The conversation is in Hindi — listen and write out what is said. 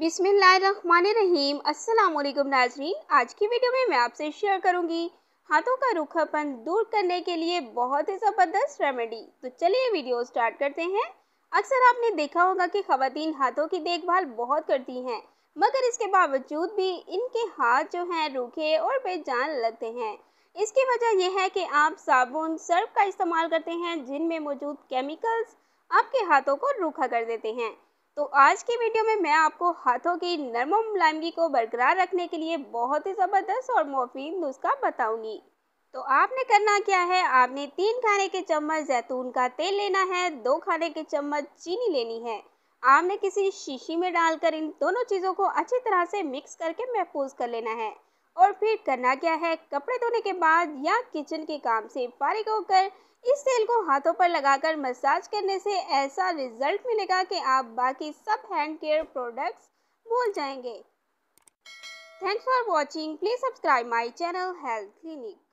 बिसमीम अल्लाम नाजरीन आज की वीडियो में मैं आपसे शेयर करूंगी हाथों का रूखापन दूर करने के लिए बहुत ही ज़बरदस्त रेमेडी तो चलिए वीडियो स्टार्ट करते हैं अक्सर आपने देखा होगा कि ख़वातीन हाथों की देखभाल बहुत करती हैं मगर इसके बावजूद भी इनके हाथ जो हैं रूखे और बेजान लगते हैं इसकी वजह यह है कि आप साबुन सर्फ का इस्तेमाल करते हैं जिनमें मौजूद केमिकल्स आपके हाथों को रूखा कर देते हैं तो आज की वीडियो में मैं आपको हाथों की नरम मुलायमगी को बरकरार रखने के लिए बहुत ही ज़बरदस्त और मुफीद नुस्खा बताऊंगी तो आपने करना क्या है आपने तीन खाने के चम्मच जैतून का तेल लेना है दो खाने के चम्मच चीनी लेनी है आपने किसी शीशी में डालकर इन दोनों चीज़ों को अच्छी तरह से मिक्स करके महफूज कर लेना है और फिर करना क्या है कपड़े धोने के बाद या किचन के काम से फारिग होकर इस तेल को हाथों पर लगाकर मसाज करने से ऐसा रिजल्ट मिलेगा कि आप बाकी सब हैंड केयर प्रोडक्ट्स भूल जाएंगे thanks for watching please subscribe my channel health clinic